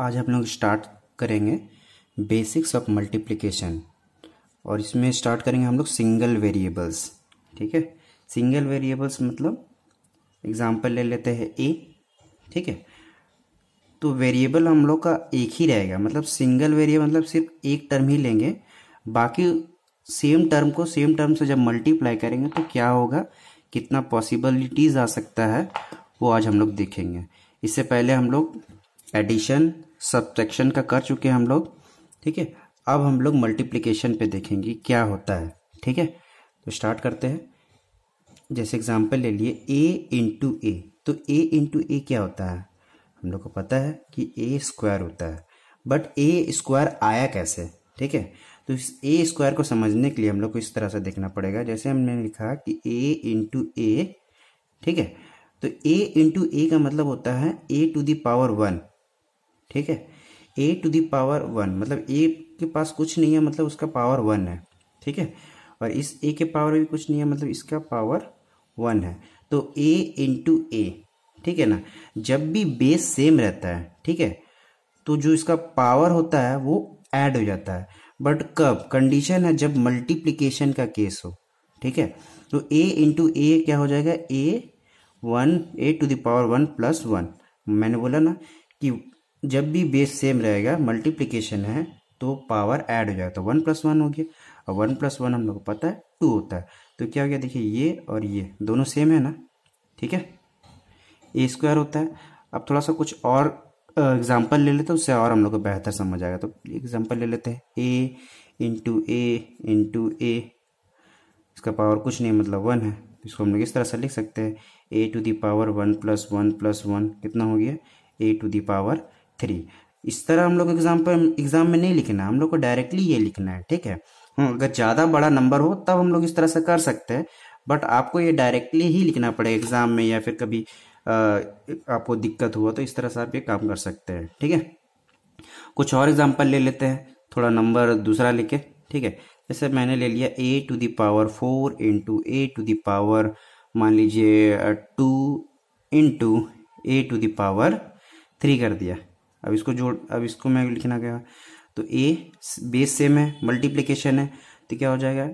आज हम लोग स्टार्ट करेंगे बेसिक्स ऑफ मल्टीप्लिकेशन और इसमें स्टार्ट करेंगे हम लोग सिंगल वेरिएबल्स ठीक है सिंगल वेरिएबल्स मतलब एग्जाम्पल ले लेते हैं ए ठीक है तो वेरिएबल हम लोग का एक ही रहेगा मतलब सिंगल वेरिएबल मतलब सिर्फ एक टर्म ही लेंगे बाकी सेम टर्म को सेम टर्म से जब मल्टीप्लाई करेंगे तो क्या होगा कितना पॉसिबिलिटीज़ आ सकता है वो आज हम लोग देखेंगे इससे पहले हम लोग एडिशन सब्सट्रैक्शन का कर चुके हैं हम लोग ठीक है अब हम लोग मल्टीप्लीकेशन पे देखेंगे क्या होता है ठीक है तो स्टार्ट करते हैं जैसे एग्जाम्पल ले लिए ए इंटू ए तो ए इंटू ए क्या होता है हम लोग को पता है कि ए स्क्वायर होता है बट ए स्क्वायर आया कैसे ठीक है तो इस ए स्क्वायर को समझने के लिए हम लोग को इस तरह से देखना पड़ेगा जैसे हमने लिखा कि ए इंटू ए ठीक है तो ए इंटू ए का मतलब होता है ए टू दावर वन ठीक है a two the power one मतलब ए के पास कुछ नहीं है मतलब उसका पावर वन है ठीक है और इस ए के पावर भी कुछ नहीं है मतलब इसका पावर वन है तो ए इंटू ए ठीक है ना जब भी बेस सेम रहता है ठीक है तो जो इसका पावर होता है वो ऐड हो जाता है बट कब कंडीशन है जब मल्टीप्लीकेशन का केस हो ठीक है तो ए इंटू ए क्या हो जाएगा a one a two the power one plus one मैंने बोला ना कि जब भी बेस सेम रहेगा मल्टीप्लीकेशन है तो पावर ऐड हो जाएगा तो वन प्लस वन हो गया और वन प्लस वन हम लोग को पता है टू होता है तो क्या हो गया देखिए ये और ये दोनों सेम है ना ठीक है ए स्क्वायर होता है अब थोड़ा सा कुछ और एग्जाम्पल ले लेते हैं उससे और हम लोग को बेहतर समझ आएगा तो एग्जाम्पल ले लेते हैं ए इंटू ए इंटू ए इसका पावर कुछ नहीं मतलब वन है इसको हम लोग इस तरह से लिख सकते हैं a two the power power one plus one plus one कितना हो गया ए टू दावर थ्री इस तरह हम लोग एग्जाम पर एग्जाम में नहीं लिखना हम लोग को डायरेक्टली ये लिखना है ठीक है हाँ, अगर ज़्यादा बड़ा नंबर हो तब हम लोग इस तरह से कर सकते हैं बट आपको ये डायरेक्टली ही लिखना पड़ेगा एग्जाम में या फिर कभी आपको दिक्कत हुआ तो इस तरह से आप ये काम कर सकते हैं ठीक है कुछ और एग्जाम्पल ले लेते हैं थोड़ा नंबर दूसरा लेके ठीक है जैसे मैंने ले लिया a two the power four into a two the power मान लीजिए two into a two the power three कर दिया अब इसको जोड़ अब इसको मैं लिखना गया तो ए बेस सेम है मल्टीप्लीकेशन है तो क्या हो जाएगा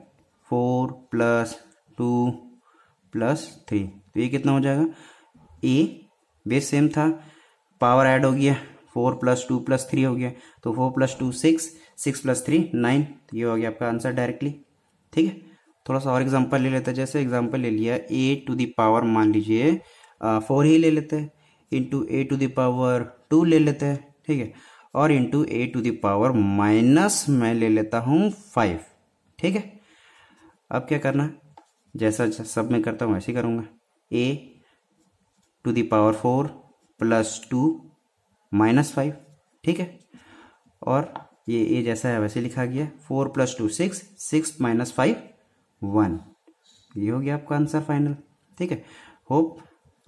four plus two plus three तो ये कितना हो जाएगा ए बेस सेम था पावर ऐड हो गया four plus two plus three हो गया तो four plus two six six plus three nine तो ये हो गया आपका आंसर डायरेक्टली ठीक है थोड़ा सा और एग्जांपल ले लेते हैं जैसे एग्जांपल ले लिया ए टू दी पावर मान लीजिए फोर ही ले लेते हैं into a two the power two ले लेते हैं ठीक है और into a two the power minus मैं ले लेता हूं फाइव ठीक है अब क्या करना है जैसा सब मैं करता हूँ वैसे करूंगा a two the power four plus two minus five ठीक है और ये ए जैसा है वैसे लिखा गया four plus two six six minus five one ये हो गया आपका आंसर फाइनल ठीक है होप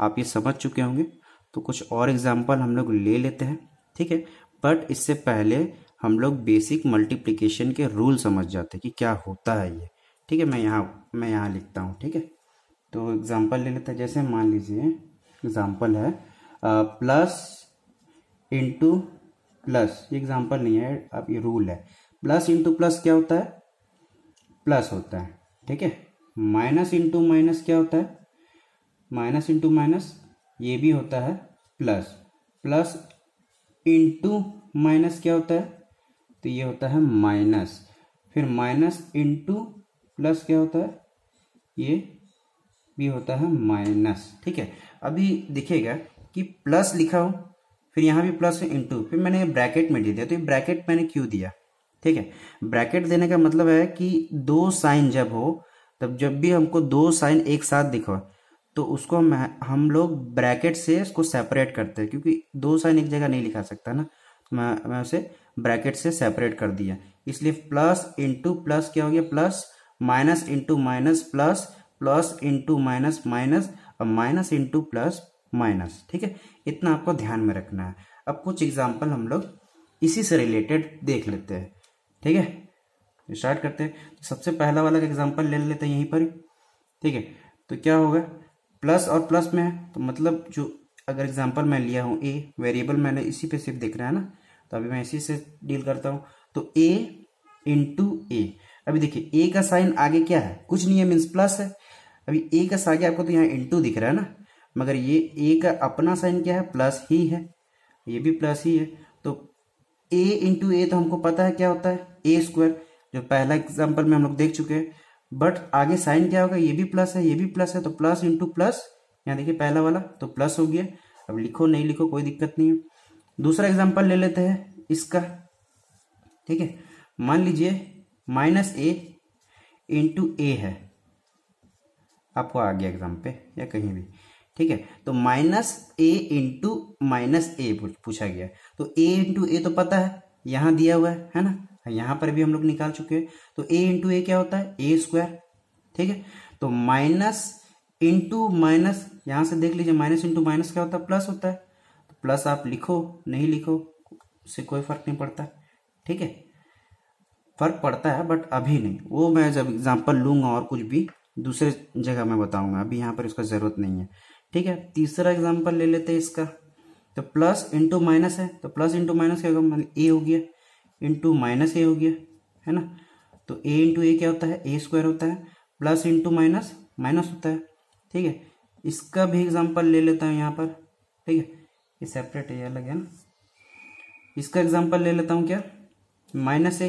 आप ये समझ चुके होंगे तो कुछ और एग्जाम्पल हम लोग ले लेते हैं ठीक है बट इससे पहले हम लोग बेसिक मल्टीप्लीकेशन के रूल समझ जाते हैं कि क्या होता है ये ठीक है मैं यहाँ मैं यहाँ लिखता हूँ ठीक है तो एग्जाम्पल ले लेते हैं जैसे मान लीजिए एग्जाम्पल है प्लस इंटू प्लस ये एग्जाम्पल नहीं है अब ये रूल है प्लस इंटू प्लस क्या होता है प्लस होता है ठीक है माइनस इंटू माइनस क्या होता है माइनस इंटू माइनस ये भी होता है प्लस प्लस इंटू माइनस क्या होता है तो ये होता है माइनस फिर माइनस इंटू प्लस क्या होता है ये भी होता है माइनस ठीक है अभी दिखेगा कि प्लस लिखा हो फिर यहाँ भी प्लस है इंटू फिर मैंने ब्रैकेट में दे दिया तो ये ब्रैकेट मैंने क्यों दिया ठीक है ब्रैकेट देने का मतलब है कि दो साइन जब हो तब जब भी हमको दो साइन एक साथ दिखा तो उसको हम हम लोग ब्रैकेट से उसको सेपरेट करते हैं क्योंकि दो साइन एक जगह नहीं लिखा सकता ना तो मैं मैं उसे ब्रैकेट से सेपरेट कर दिया इसलिए प्लस इंटू प्लस क्या हो गया plus minus into minus plus plus into minus minus और माइनस इंटू प्लस माइनस ठीक है इतना आपको ध्यान में रखना है अब कुछ एग्जाम्पल हम लोग इसी से रिलेटेड देख लेते हैं ठीक है स्टार्ट तो करते हैं सबसे पहला वाला एग्जाम्पल ले लेते हैं यहीं पर ठीक है तो क्या होगा प्लस और प्लस में है तो मतलब जो अगर एग्जाम्पल मैं लिया हूँ ए वेरिएबल मैंने इसी पे सिर्फ रहा है ना तो अभी मैं इसी से डील करता हूँ तो ए इंटू ए अभी देखिए ए का साइन आगे क्या है कुछ नहीं है मीन्स प्लस है अभी ए का साइन आपको तो यहाँ इंटू दिख रहा है ना मगर ये ए का अपना साइन क्या है प्लस ही है ये भी प्लस ही है तो ए इंटू ए तो हमको पता है क्या होता है ए स्क्वायर जो पहला एग्जाम्पल में हम लोग देख चुके हैं बट आगे साइन क्या होगा ये भी प्लस है ये भी प्लस है तो प्लस इंटू प्लस यहाँ देखिए पहला वाला तो प्लस हो गया अब लिखो नहीं लिखो कोई दिक्कत नहीं है दूसरा एग्जाम्पल ले लेते हैं इसका ठीक है मान लीजिए माइनस ए इंटू ए है आपको आ गया एग्जाम पे या कहीं भी ठीक है तो minus a into minus a पूछा गया तो ए इंटू ए तो पता है यहां दिया हुआ है है ना यहां पर भी हम लोग निकाल चुके हैं तो ए इंटू ए क्या होता है ए स्क्वायर ठीक है तो माइनस इंटू माइनस यहां से देख लीजिए माइनस इंटू माइनस क्या होता है प्लस होता है तो प्लस आप लिखो नहीं लिखो से कोई फर्क नहीं पड़ता ठीक है फर्क पड़ता है बट अभी नहीं वो मैं जब एग्जाम्पल लूंगा और कुछ भी दूसरे जगह में बताऊंगा अभी यहाँ पर इसका जरूरत नहीं है ठीक है तीसरा एग्जाम्पल ले लेते हैं इसका तो प्लस इंटू माइनस है तो प्लस इंटू माइनस क्या होगा मतलब ए हो गया इंटू माइनस ए हो गया है ना तो ए इंटू ए क्या होता है ए स्क्वायर होता है प्लस इंटू माइनस माइनस होता है ठीक है इसका भी एग्जाम्पल ले लेता हूँ यहाँ पर ठीक है ये सेपरेट है अलग है ना इसका एग्जाम्पल ले लेता हूँ क्या minus a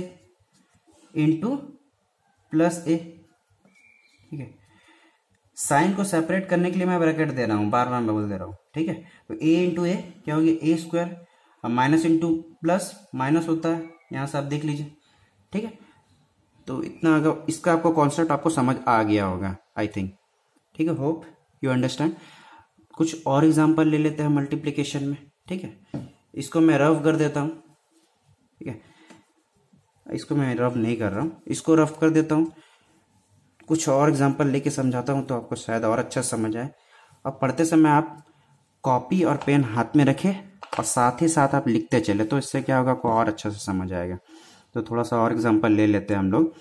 into plus a ठीक है साइन को सेपरेट करने के लिए मैं ब्रैकेट दे रहा हूँ बार बार मैं बोल दे रहा हूँ ठीक है तो ए इंटू ए क्या हो गया a square minus into plus minus होता है यहाँ से आप देख लीजिए ठीक है तो इतना अगर इसका आपको कॉन्सेप्ट आपको समझ आ गया होगा आई थिंक ठीक है होप यू अंडरस्टैंड कुछ और एग्जाम्पल ले लेते हैं मल्टीप्लीकेशन में ठीक है इसको मैं रफ कर देता हूँ ठीक है इसको मैं रफ नहीं कर रहा हूँ इसको रफ कर देता हूँ कुछ और एग्जाम्पल लेके समझाता हूँ तो आपको शायद और अच्छा समझ आए अब पढ़ते समय आप कॉपी और पेन हाथ में रखें और साथ ही साथ आप लिखते चले तो इससे क्या होगा आपको और अच्छा से समझ आएगा तो थोड़ा सा और एग्जाम्पल ले लेते हैं हम लोग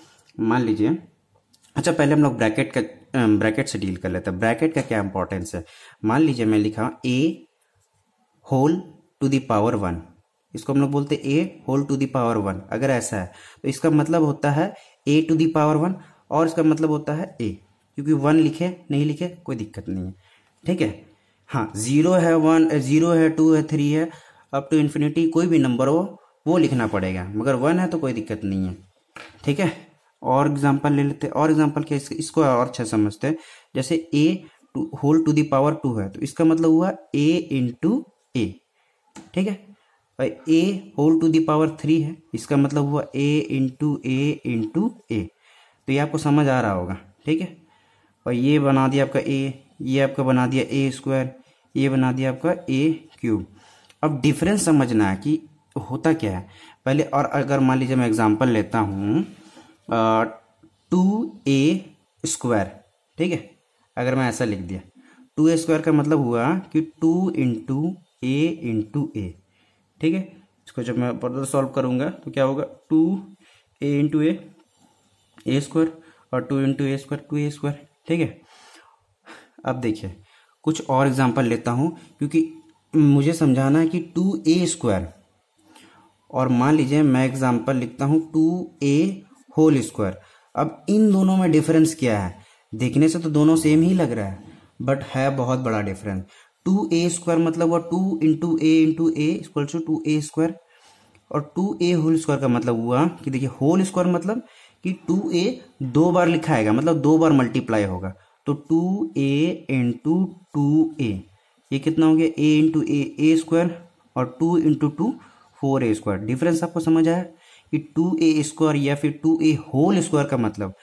मान लीजिए अच्छा पहले हम लोग ब्रैकेट का ब्रैकेट से डील कर लेते हैं ब्रैकेट का क्या इंपॉर्टेंस है मान लीजिए मैं लिखा a whole two the power one इसको हम लोग बोलते हैं a whole two the power one अगर ऐसा है तो इसका मतलब होता है ए टू दावर वन और इसका मतलब होता है ए क्योंकि वन लिखे नहीं लिखे कोई दिक्कत नहीं है ठीक है हाँ ज़ीरो है वन ज़ीरो है टू है थ्री है अप टू इन्फिनिटी कोई भी नंबर हो वो लिखना पड़ेगा मगर वन है तो कोई दिक्कत नहीं है ठीक है और एग्जाम्पल ले लेते हैं और एग्जाम्पल के इसको और अच्छा समझते हैं जैसे a two whole two the power two है तो इसका मतलब हुआ ए इंटू ए ठीक है और a whole two the power three है इसका मतलब हुआ ए इंटू ए इंटू ए तो ये आपको समझ आ रहा होगा ठीक है और ये बना दिया आपका ए ये आपका बना दिया ए स्क्वायर ये बना दिया आपका ए क्यूब अब डिफरेंस समझना है कि होता क्या है पहले और अगर मान लीजिए मैं एग्जांपल लेता हूँ टू ए स्क्वायर ठीक है अगर मैं ऐसा लिख दिया टू ए स्क्वायर का मतलब हुआ कि two into a into a ठीक है इसको जब मैं फर्दर सॉल्व करूँगा तो क्या होगा two a into a a square और two into a square two a square ठीक है अब देखिए कुछ और एग्जाम्पल लेता हूँ क्योंकि मुझे समझाना है कि टू ए स्क्वायर और मान लीजिए मैं एग्जाम्पल लिखता हूँ टू ए होल स्क्वायर अब इन दोनों में डिफरेंस क्या है देखने से तो दोनों सेम ही लग रहा है बट है बहुत बड़ा डिफरेंस टू ए स्क्वायर मतलब हुआ two into a into a square two two a square और टू ए होल स्क्वायर का मतलब हुआ कि देखिए होल स्क्वायर मतलब कि टू ए दो बार लिखा आएगा मतलब दो बार मल्टीप्लाई होगा तो two a into two a ये कितना हो गया a into a a square और two into two four a square difference आपको समझ आया कि टू ए स्क्वायर या फिर टू ए होल स्क्वायर का मतलब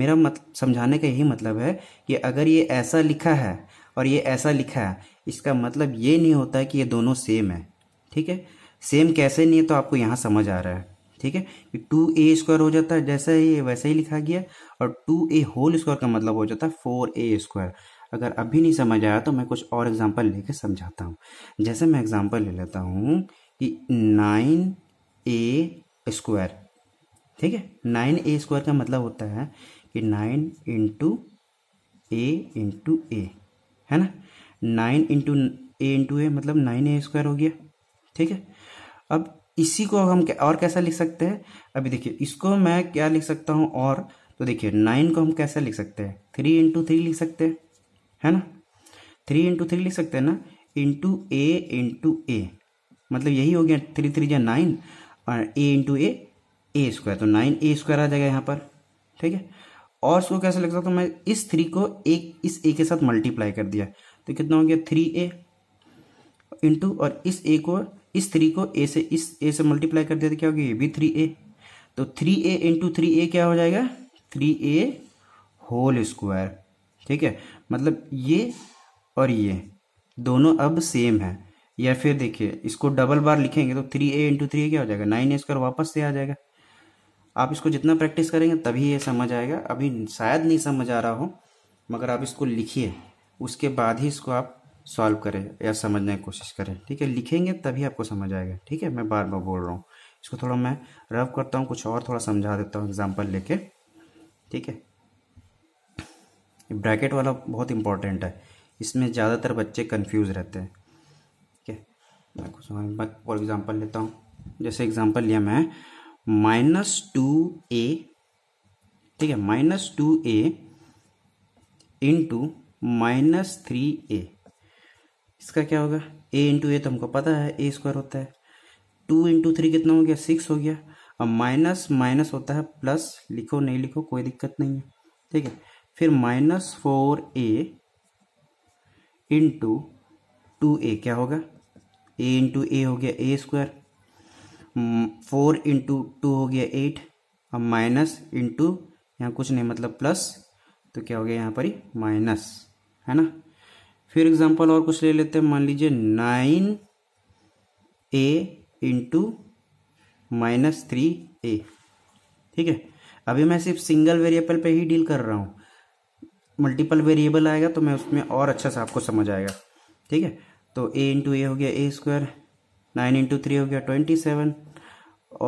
मेरा मत समझाने का यही मतलब है कि अगर ये ऐसा लिखा है और ये ऐसा लिखा है इसका मतलब ये नहीं होता है कि ये दोनों सेम है ठीक है सेम कैसे नहीं है तो आपको यहाँ समझ आ रहा है ठीक है टू ए स्क्वायर हो जाता है जैसा ही वैसे ही लिखा गया और टू ए होल स्क्वायर का मतलब हो जाता है फोर ए स्क्वायर अगर अभी नहीं समझ आया तो मैं कुछ और एग्जाम्पल लेके समझाता हूँ जैसे मैं एग्जाम्पल ले लेता हूँ कि नाइन ए स्क्वायर ठीक है नाइन ए स्क्वायर का मतलब होता है कि nine into a into a है ना nine into a into a मतलब नाइन ए स्क्वायर हो गया ठीक है अब इसी को हम और कैसा लिख सकते हैं अभी देखिए इसको मैं क्या लिख सकता हूँ और तो देखिए नाइन को हम कैसा लिख सकते हैं थ्री इंटू थ्री लिख सकते हैं है ना थ्री इंटू थ्री लिख सकते हैं ना इंटू ए इंटू ए मतलब यही हो गया थ्री थ्री या नाइन और a into a a square तो नाइन ए स्क्वायर आ जाएगा यहाँ पर ठीक है और इसको कैसे लिख सकता हूँ मैं इस थ्री को एक इस ए के साथ मल्टीप्लाई कर दिया तो कितना हो गया थ्री ए इंटू और इस ए को इस थ्री को ए से इस ए से मल्टीप्लाई कर देते तो क्या होगी ये भी थ्री ए तो three a into three a क्या हो जाएगा थ्री ए होल स्क्वायर ठीक है मतलब ये और ये दोनों अब सेम है या फिर देखिए इसको डबल बार लिखेंगे तो three a into three a क्या हो जाएगा नाइन ए स्क्वायर वापस से आ जाएगा आप इसको जितना प्रैक्टिस करेंगे तभी ये समझ आएगा अभी शायद नहीं समझ आ रहा हो मगर आप इसको लिखिए उसके बाद ही इसको आप सॉल्व करें या समझने की कोशिश करें ठीक है लिखेंगे तभी आपको समझ आएगा ठीक है मैं बार बार बोल रहा हूँ इसको थोड़ा मैं रफ करता हूँ कुछ और थोड़ा समझा देता हूँ एग्जाम्पल लेके ठीक है ब्रैकेट वाला बहुत इंपॉर्टेंट है इसमें ज़्यादातर बच्चे कन्फ्यूज़ रहते हैं ठीक है मैं कुछ फॉर एग्ज़ाम्पल लेता हूँ जैसे एग्ज़ाम्पल लिया मैं माइनस टू ए ठीक है minus two a into minus three a इसका क्या होगा ए इंटू ए तो हमको पता है ए स्क्वायर होता है टू इंटू थ्री कितना हो गया सिक्स हो गया अब माइनस माइनस होता है प्लस लिखो नहीं लिखो कोई दिक्कत नहीं है ठीक है फिर minus four a into two a क्या होगा ए इंटू ए हो गया a square four into two हो गया एट अब माइनस इंटू यहाँ कुछ नहीं मतलब प्लस तो क्या हो गया यहाँ पर ही माइनस है ना फिर एग्जाम्पल और कुछ ले लेते हैं मान लीजिए nine a into minus three a ठीक है अभी मैं सिर्फ सिंगल वेरिएबल पे ही डील कर रहा हूँ मल्टीपल वेरिएबल आएगा तो मैं उसमें और अच्छा सा आपको समझ आएगा ठीक है तो ए इंटू ए हो गया a square nine into three हो गया ट्वेंटी सेवन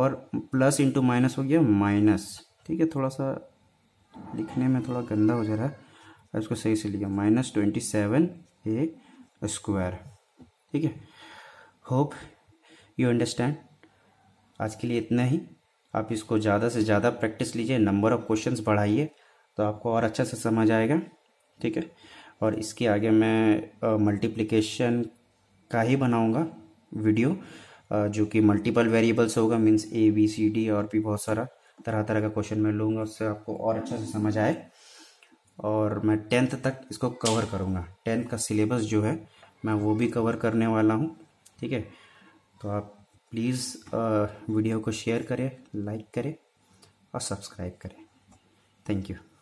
और प्लस इंटू माइनस हो गया माइनस ठीक है थोड़ा सा लिखने में थोड़ा गंदा हो जा रहा है इसको सही से लिखा minus twenty seven a square ठीक है होप यू अंडरस्टैंड आज के लिए इतना ही आप इसको ज़्यादा से ज़्यादा प्रैक्टिस लीजिए नंबर ऑफ क्वेश्चंस बढ़ाइए तो आपको और अच्छा से समझ आएगा ठीक है और इसके आगे मैं मल्टीप्लिकेशन का ही बनाऊंगा वीडियो आ, जो कि मल्टीपल वेरिएबल्स होगा means A B C D और भी बहुत सारा तरह तरह का क्वेश्चन मैं लूँगा उससे आपको और अच्छा से समझ आए और मैं टेंथ तक इसको कवर करूँगा टेंथ का सिलेबस जो है मैं वो भी कवर करने वाला हूँ ठीक है तो आप प्लीज़ वीडियो को शेयर करें लाइक करें और सब्सक्राइब करें थैंक यू